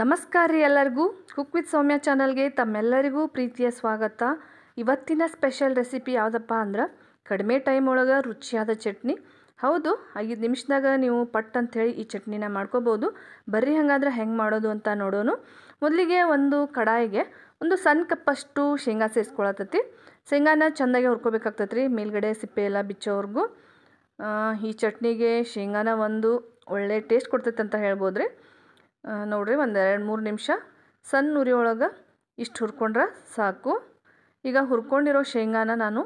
ನಮಸ್ಕಾರ ರೀ ಎಲ್ಲರಿಗೂ ಕುಕ್ ವಿತ್ ಸೌಮ್ಯ ಚಾನಲ್ಗೆ ತಮ್ಮೆಲ್ಲರಿಗೂ ಪ್ರೀತಿಯ ಸ್ವಾಗತ ಇವತ್ತಿನ ಸ್ಪೆಷಲ್ ರೆಸಿಪಿ ಯಾವುದಪ್ಪ ಅಂದ್ರೆ ಕಡಿಮೆ ಟೈಮ್ ಒಳಗೆ ರುಚಿಯಾದ ಚಟ್ನಿ ಹೌದು ಐದು ನಿಮಿಷದಾಗ ನೀವು ಪಟ್ ಅಂಥೇಳಿ ಈ ಚಟ್ನಿನ ಮಾಡ್ಕೋಬೋದು ಬರ್ರಿ ಹಂಗಾದ್ರೆ ಹೆಂಗೆ ಮಾಡೋದು ಅಂತ ನೋಡೋನು ಮೊದಲಿಗೆ ಒಂದು ಕಡಾಯಿಗೆ ಒಂದು ಸಣ್ಣ ಕಪ್ಪಷ್ಟು ಶೇಂಗಾ ಸೇರಿಸ್ಕೊಳತತಿ ಶೇಂಗಾನ ಚೆಂದಾಗಿ ಹುರ್ಕೋಬೇಕಾಗ್ತೈತೆ ರೀ ಮೇಲ್ಗಡೆ ಸಿಪ್ಪೆ ಎಲ್ಲ ಬಿಚ್ಚೋವರೆಗೂ ಈ ಚಟ್ನಿಗೆ ಶೇಂಗಾನ ಒಂದು ಒಳ್ಳೆ ಟೇಸ್ಟ್ ಕೊಡ್ತೈತೆ ಅಂತ ಹೇಳ್ಬೋದು ರೀ ನೋಡಿರಿ ಒಂದು ಎರಡು ಮೂರು ನಿಮಿಷ ಸಣ್ಣ ಉರಿ ಒಳಗೆ ಇಷ್ಟು ಹುರ್ಕೊಂಡ್ರೆ ಸಾಕು ಈಗ ಹುರ್ಕೊಂಡಿರೋ ಶೇಂಗಾನ ನಾನು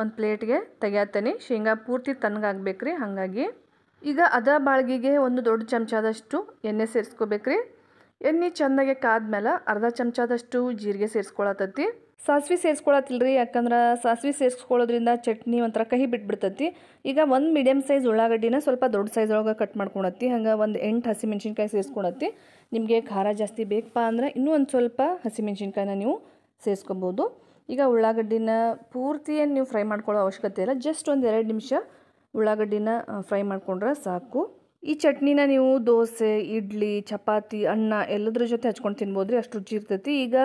ಒಂದು ಪ್ಲೇಟ್ಗೆ ತೆಗೆಯತ್ತೇನೆ ಶೇಂಗಾ ಪೂರ್ತಿ ತಣ್ಣಗಾಗಬೇಕ್ರಿ ರೀ ಹಾಗಾಗಿ ಈಗ ಅದ ಬಾಳ್ಗಿಗೆ ಒಂದು ದೊಡ್ಡ ಚಮಚದಷ್ಟು ಎಣ್ಣೆ ಸೇರಿಸ್ಕೋಬೇಕ್ರಿ ಎಣ್ಣೆ ಚೆಂದಾಗೆ ಕಾದ್ಮೇಲೆ ಅರ್ಧ ಚಮಚದಷ್ಟು ಜೀರಿಗೆ ಸೇರಿಸ್ಕೊಳತೈತಿ ಸಾಸಿವೆ ಸೇರಿಸ್ಕೊಳತಿಲ್ರಿ ಯಾಕಂದ್ರೆ ಸಾಸಿವೆ ಸೇರಿಸ್ಕೊಳ್ಳೋದ್ರಿಂದ ಚಟ್ನಿ ಒಂಥರ ಕಹಿ ಬಿಟ್ಬಿಡ್ತೈತಿ ಈಗ ಒಂದು ಮೀಡಿಯಮ್ ಸೈಜ್ ಉಳ್ಳಾಗಡ್ಡಿನ ಸ್ವಲ್ಪ ದೊಡ್ಡ ಸೈಜ್ ಒಳಗೆ ಕಟ್ ಮಾಡ್ಕೊಳತ್ತಿ ಹಂಗೆ ಒಂದು ಎಂಟು ಹಸಿಮೆಣ್ಸಿನ್ಕಾಯಿ ಸೇರಿಸ್ಕೊಳತ್ತಿ ನಿಮಗೆ ಖಾರ ಜಾಸ್ತಿ ಬೇಕಪ್ಪ ಅಂದ್ರೆ ಇನ್ನೂ ಒಂದು ಸ್ವಲ್ಪ ಹಸಿಮೆಣ್ಸಿನ್ಕಾಯಿನ ನೀವು ಸೇರಿಸ್ಕೊಬೋದು ಈಗ ಉಳ್ಳಾಗಡ್ಡಿನ ಪೂರ್ತಿಯನ್ನು ನೀವು ಫ್ರೈ ಮಾಡ್ಕೊಳ್ಳೋ ಅವಶ್ಯಕತೆ ಇಲ್ಲ ಜಸ್ಟ್ ಒಂದು ಎರಡು ನಿಮಿಷ ಉಳ್ಳಾಗಡ್ಡಿನ ಫ್ರೈ ಮಾಡಿಕೊಂಡ್ರೆ ಸಾಕು ಈ ಚಟ್ನಿನ ನೀವು ದೋಸೆ ಇಡ್ಲಿ ಚಪಾತಿ ಅನ್ನ ಎಲ್ಲದ್ರ ಜೊತೆ ಹಚ್ಕೊಂಡು ತಿನ್ಬೋದು ರೀ ಅಷ್ಟು ರುಚಿ ಇರ್ತೈತಿ ಈಗ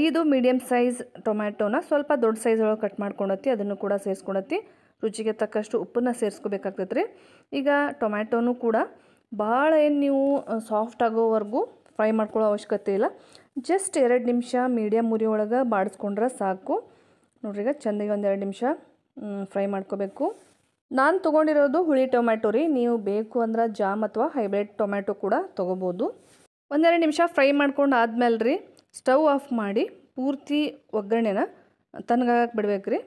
ಐದು ಮೀಡಿಯಮ್ ಸೈಜ್ ಟೊಮ್ಯಾಟೋನ ಸ್ವಲ್ಪ ದೊಡ್ಡ ಸೈಜ್ ಒಳಗೆ ಕಟ್ ಮಾಡ್ಕೊಳತ್ತಿ ಅದನ್ನು ಕೂಡ ಸೇರಿಸ್ಕೊಳತ್ತಿ ರುಚಿಗೆ ತಕ್ಕಷ್ಟು ಉಪ್ಪನ್ನ ಸೇರಿಸ್ಕೋಬೇಕಾಗ್ತೈತೆ ರೀ ಈಗ ಟೊಮ್ಯಾಟೋನು ಕೂಡ ಭಾಳ ಏನು ನೀವು ಸಾಫ್ಟ್ ಆಗೋವರೆಗೂ ಫ್ರೈ ಮಾಡ್ಕೊಳ್ಳೋ ಅವಶ್ಯಕತೆ ಇಲ್ಲ ಜಸ್ಟ್ ಎರಡು ನಿಮಿಷ ಮೀಡಿಯಮ್ ಉರಿ ಒಳಗೆ ಬಾಡಿಸ್ಕೊಂಡ್ರೆ ಸಾಕು ನೋಡ್ರಿ ಈಗ ಚೆಂದಾಗಿ ಒಂದೆರಡು ನಿಮಿಷ ಫ್ರೈ ಮಾಡ್ಕೋಬೇಕು ನಾನು ತೊಗೊಂಡಿರೋದು ಹುಳಿ ಟೊಮ್ಯಾಟೊ ರೀ ನೀವು ಬೇಕು ಅಂದ್ರೆ ಜಾಮ್ ಅಥವಾ ಹೈಬ್ರಿಡ್ ಟೊಮ್ಯಾಟೊ ಕೂಡ ತೊಗೋಬೋದು ಒಂದೆರಡು ನಿಮಿಷ ಫ್ರೈ ಮಾಡ್ಕೊಂಡು ಆದ್ಮೇಲೆ ರೀ ಸ್ಟವ್ ಆಫ್ ಮಾಡಿ ಪೂರ್ತಿ ಒಗ್ಗರಣೆನ ತನಗಾಗಕ್ಕೆ ಬಿಡ್ಬೇಕು ರೀ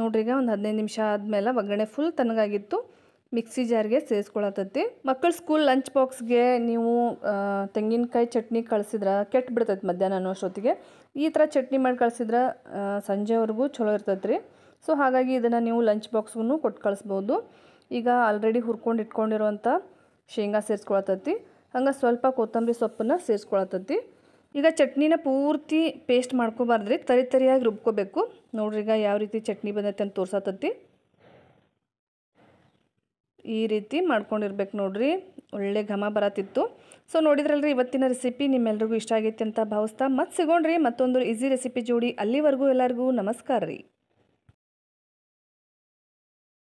ನೋಡ್ರಿ ಈಗ ಒಂದು ಹದಿನೈದು ನಿಮಿಷ ಆದಮೇಲೆ ಒಗ್ಗರಣೆ ಫುಲ್ ತನಗಾಗಿತ್ತು ಮಿಕ್ಸಿ ಜಾರ್ಗೆ ಸೇರಿಸ್ಕೊಳತೈತಿ ಮಕ್ಕಳು ಸ್ಕೂಲ್ ಲಂಚ್ ಬಾಕ್ಸ್ಗೆ ನೀವು ತೆಂಗಿನಕಾಯಿ ಚಟ್ನಿ ಕಳಿಸಿದ್ರೆ ಕೆಟ್ಟು ಬಿಡ್ತೈತೆ ಮಧ್ಯಾಹ್ನ ಅನ್ನೋ ಅಷ್ಟೊತ್ತಿಗೆ ಈ ಥರ ಚಟ್ನಿ ಮಾಡಿ ಕಳಿಸಿದ್ರೆ ಸಂಜೆವರೆಗೂ ಚಲೋ ಇರ್ತೈತೆ ರೀ ಸೊ ಹಾಗಾಗಿ ಇದನ್ನು ನೀವು ಲಂಚ್ ಬಾಕ್ಸ್ಗೂ ಕೊಟ್ಟು ಕಳಿಸ್ಬೋದು ಈಗ ಆಲ್ರೆಡಿ ಹುರ್ಕೊಂಡು ಇಟ್ಕೊಂಡಿರುವಂಥ ಶೇಂಗಾ ಸೇರಿಸ್ಕೊಳತೈತಿ ಹಂಗೆ ಸ್ವಲ್ಪ ಕೊತ್ತಂಬರಿ ಸೊಪ್ಪನ್ನು ಸೇರಿಸ್ಕೊಳತೈತಿ ಈಗ ಚಟ್ನಿನ ಪೂರ್ತಿ ಪೇಸ್ಟ್ ಮಾಡ್ಕೊಬಾರ್ದ್ರಿ ತರಿ ತರಿಯಾಗಿ ರುಬ್ಕೋಬೇಕು ನೋಡ್ರಿ ಈಗ ಯಾವ ರೀತಿ ಚಟ್ನಿ ಬಂದೈತೆ ಅಂತ ತೋರ್ಸತೈತಿ ಈ ರೀತಿ ಮಾಡ್ಕೊಂಡಿರ್ಬೇಕು ನೋಡ್ರಿ ಒಳ್ಳೆ ಘಮ ಬರತ್ತಿತ್ತು ಸೊ ನೋಡಿದ್ರಲ್ರಿ ಇವತ್ತಿನ ರೆಸಿಪಿ ನಿಮ್ಮೆಲ್ರಿಗೂ ಇಷ್ಟ ಆಗೈತೆ ಅಂತ ಭಾವಿಸ್ತಾ ಮತ್ತೆ ಸಿಗೋಣ್ರಿ ಮತ್ತೊಂದು ಈಸಿ ರೆಸಿಪಿ ಜೋಡಿ ಅಲ್ಲಿವರೆಗೂ ಎಲ್ಲರಿಗೂ ನಮಸ್ಕಾರ ರೀ